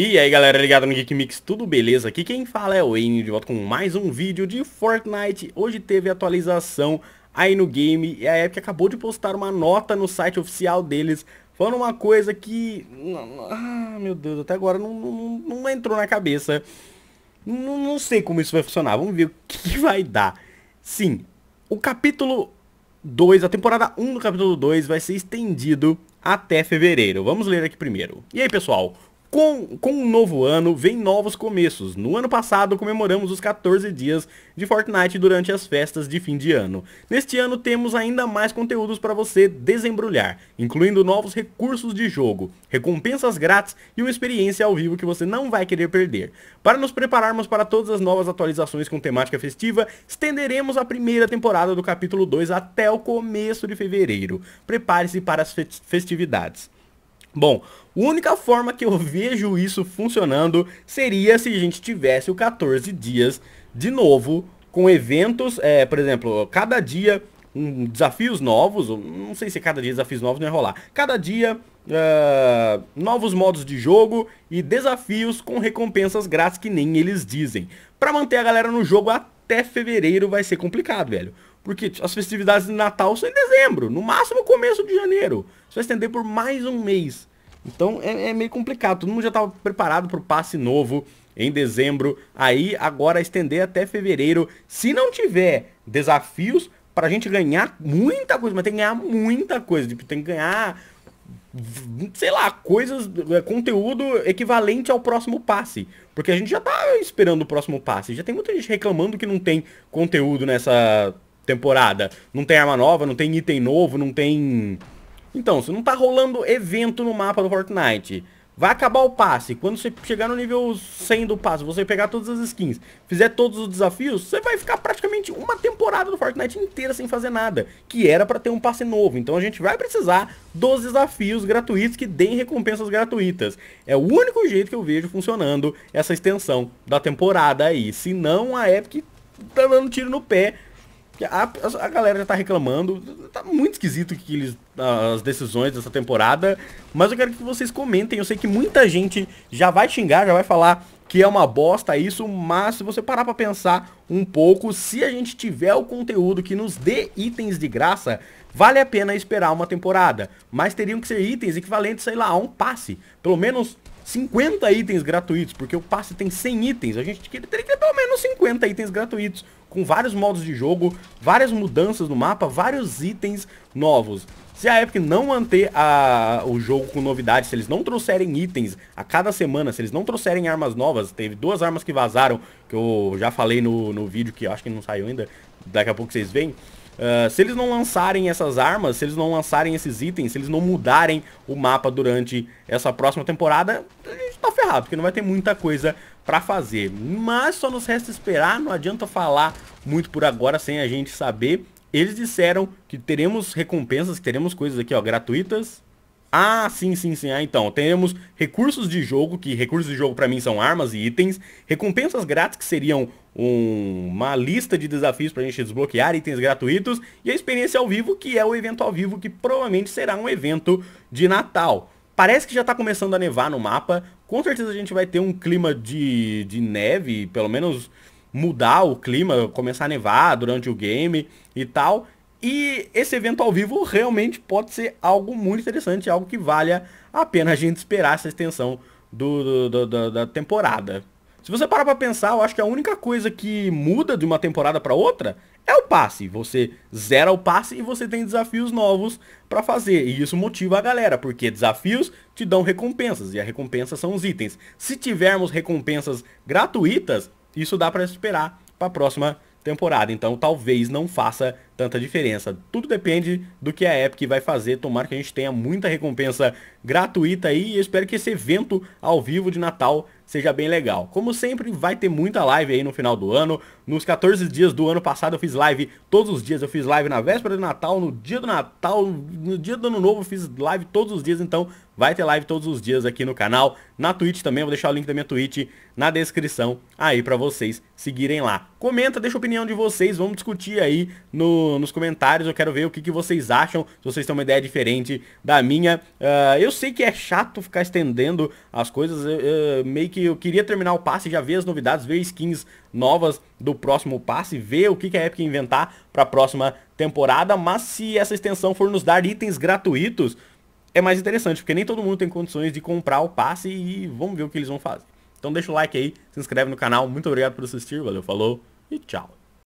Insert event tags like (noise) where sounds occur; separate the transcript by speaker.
Speaker 1: E aí galera, ligado no Geek Mix, tudo beleza? Aqui quem fala é o Wayne, de volta com mais um vídeo de Fortnite. Hoje teve atualização aí no game e a Epic acabou de postar uma nota no site oficial deles falando uma coisa que... Ah, meu Deus, até agora não, não, não entrou na cabeça. Não, não, sei como isso vai funcionar, vamos ver o (laughs) que vai dar. Sim, o capítulo 2, a temporada 1 do capítulo 2 vai ser estendido até fevereiro. Vamos ler aqui primeiro. E aí pessoal... Com, com um novo ano, vem novos começos. No ano passado, comemoramos os 14 dias de Fortnite durante as festas de fim de ano. Neste ano, temos ainda mais conteúdos para você desembrulhar, incluindo novos recursos de jogo, recompensas grátis e uma experiência ao vivo que você não vai querer perder. Para nos prepararmos para todas as novas atualizações com temática festiva, estenderemos a primeira temporada do capítulo 2 até o começo de fevereiro. Prepare-se para as festividades. Bom, a única forma que eu vejo isso funcionando seria se a gente tivesse o 14 dias de novo com eventos, é, por exemplo, cada dia um, desafios novos, não sei se cada dia desafios novos não ia rolar, cada dia uh, novos modos de jogo e desafios com recompensas grátis que nem eles dizem. Pra manter a galera no jogo até fevereiro vai ser complicado, velho. Porque as festividades de Natal são em dezembro, no máximo começo de janeiro. Isso vai estender por mais um mês. Então é, é meio complicado. Todo mundo já estava preparado para o passe novo em dezembro. Aí agora estender até fevereiro. Se não tiver desafios para a gente ganhar muita coisa, mas tem que ganhar muita coisa. Tipo, tem que ganhar, sei lá, coisas, é, conteúdo equivalente ao próximo passe. Porque a gente já tá esperando o próximo passe. Já tem muita gente reclamando que não tem conteúdo nessa temporada. Não tem arma nova, não tem item novo, não tem então, se não tá rolando evento no mapa do Fortnite, vai acabar o passe, quando você chegar no nível 100 do passe, você pegar todas as skins, fizer todos os desafios, você vai ficar praticamente uma temporada do Fortnite inteira sem fazer nada, que era pra ter um passe novo. Então a gente vai precisar dos desafios gratuitos que deem recompensas gratuitas. É o único jeito que eu vejo funcionando essa extensão da temporada aí, Se não, a Epic tá dando tiro no pé a, a galera já tá reclamando, tá muito esquisito que eles, as decisões dessa temporada, mas eu quero que vocês comentem, eu sei que muita gente já vai xingar, já vai falar que é uma bosta isso, mas se você parar para pensar um pouco, se a gente tiver o conteúdo que nos dê itens de graça, vale a pena esperar uma temporada, mas teriam que ser itens equivalentes, sei lá, a um passe, pelo menos 50 itens gratuitos, porque o passe tem 100 itens. A gente teria que ter pelo menos 50 itens gratuitos, com vários modos de jogo, várias mudanças no mapa, vários itens novos. Se a Epic não manter a, o jogo com novidades, se eles não trouxerem itens a cada semana, se eles não trouxerem armas novas, teve duas armas que vazaram, que eu já falei no, no vídeo, que acho que não saiu ainda, daqui a pouco vocês veem, ah, se eles não lançarem essas armas, se eles não lançarem esses itens, se eles não mudarem o mapa durante essa próxima temporada, a gente tá ferrado, porque não vai ter muita coisa pra fazer. Mas só nos resta esperar, não adianta falar muito por agora sem a gente saber. Eles disseram que teremos recompensas, que teremos coisas aqui, ó, gratuitas, ah, sim, sim, sim. Ah, então, temos recursos de jogo, que recursos de jogo para mim são armas e itens, recompensas grátis que seriam um, uma lista de desafios para a gente desbloquear, itens gratuitos, e a experiência ao vivo, que é o evento ao vivo, que provavelmente será um evento de Natal. Parece que já está começando a nevar no mapa, com certeza a gente vai ter um clima de, de neve, pelo menos mudar o clima, começar a nevar durante o game e tal. E esse evento ao vivo realmente pode ser algo muito interessante, algo que valha a pena a gente esperar essa extensão do, do, do, da temporada. Se você parar pra pensar, eu acho que a única coisa que muda de uma temporada para outra é o passe. Você zera o passe e você tem desafios novos para fazer. E isso motiva a galera, porque desafios te dão recompensas. E a recompensa são os itens. Se tivermos recompensas gratuitas, isso dá para esperar pra próxima temporada. Então talvez não faça tanta diferença. Tudo depende do que a Epic vai fazer. Tomara que a gente tenha muita recompensa gratuita aí e espero que esse evento ao vivo de Natal seja bem legal. Como sempre, vai ter muita live aí no final do ano. Nos 14 dias do ano passado eu fiz live todos os dias. Eu fiz live na véspera do Natal, no dia do Natal, no dia do Ano Novo eu fiz live todos os dias. Então vai ter live todos os dias aqui no canal. Na Twitch também, vou deixar o link da minha Twitch na descrição aí pra vocês seguirem lá. Comenta, deixa a opinião de vocês, vamos discutir aí no nos comentários. Eu quero ver o que, que, vocês acham, se vocês têm uma ideia diferente da minha. Uh, eu sei que é chato ficar estendendo as coisas. Uh, meio que eu queria terminar o passe, já ver as novidades, ver skins novas do próximo passe, ver o que, que a Epic inventar para a próxima temporada. Mas se essa extensão for nos dar itens gratuitos, é mais interessante, porque nem todo mundo tem condições de comprar o passe e vamos ver o que eles vão fazer. Então deixa o like aí, se inscreve no canal. Muito obrigado por assistir, valeu, falou e tchau.